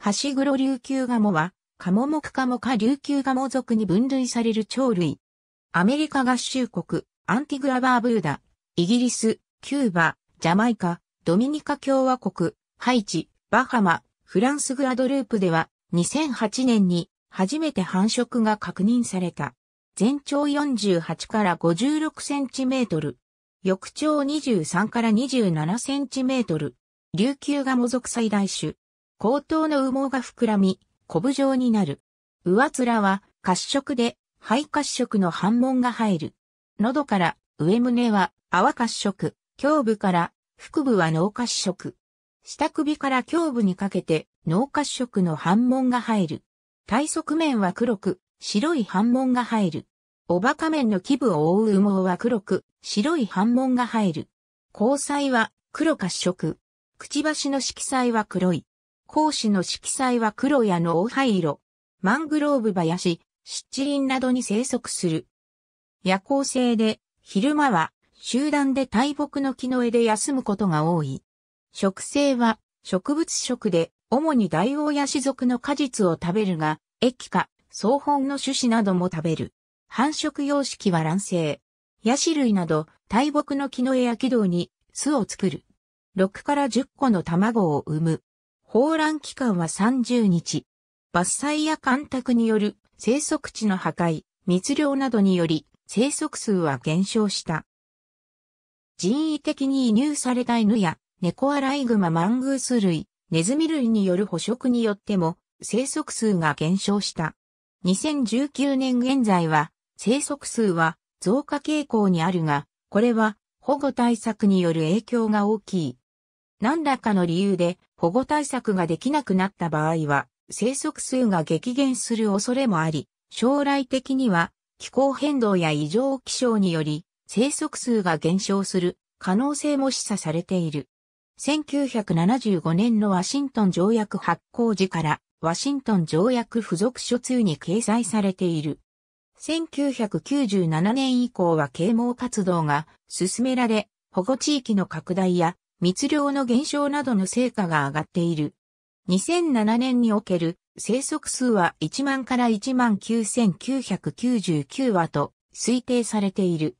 ハシグロ琉球ガモは、カモモクカモカ琉球ガモ属に分類される鳥類。アメリカ合衆国、アンティグア・バーブーダ、イギリス、キューバ、ジャマイカ、ドミニカ共和国、ハイチ、バハマ、フランスグラドループでは、2008年に初めて繁殖が確認された。全長48から56センチメートル。翼長23から27センチメートル。琉球ガモ属最大種。後頭の羽毛が膨らみ、コブ状になる。上面は褐色で、肺褐色の反紋が入る。喉から上胸は泡褐色、胸部から腹部は脳褐色。下首から胸部にかけて脳褐色の反紋が入る。体側面は黒く、白い反紋が入る。おばか面の基部を覆う羽毛は黒く、白い反紋が入る。交際は黒褐色。くちばしの色彩は黒い。講師の色彩は黒やの黄灰色、マングローブ林、湿地林などに生息する。夜行性で、昼間は集団で大木の木の枝で休むことが多い。食性は植物食で、主に大王やウヤシの果実を食べるが、液化、草本の種子なども食べる。繁殖様式は卵生。ヤシ類など大木の木の枝や軌道に巣を作る。6から10個の卵を産む。放卵期間は30日。伐採や干拓による生息地の破壊、密漁などにより生息数は減少した。人為的に移入された犬や猫アライグママングース類、ネズミ類による捕食によっても生息数が減少した。2019年現在は生息数は増加傾向にあるが、これは保護対策による影響が大きい。何らかの理由で保護対策ができなくなった場合は、生息数が激減する恐れもあり、将来的には気候変動や異常気象により生息数が減少する可能性も示唆されている。1975年のワシントン条約発行時からワシントン条約付属書通に掲載されている。1997年以降は啓蒙活動が進められ、保護地域の拡大や密量の減少などの成果が上がっている。2007年における生息数は1万から1万9999羽と推定されている。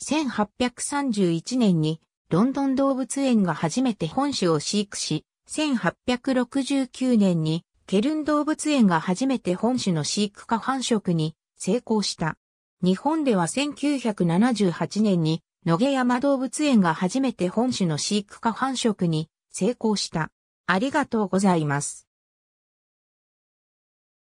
1831年にロンドン動物園が初めて本種を飼育し、1869年にケルン動物園が初めて本種の飼育化繁殖に成功した。日本では1978年に野毛山動物園が初めて本種の飼育下繁殖に成功した。ありがとうございます。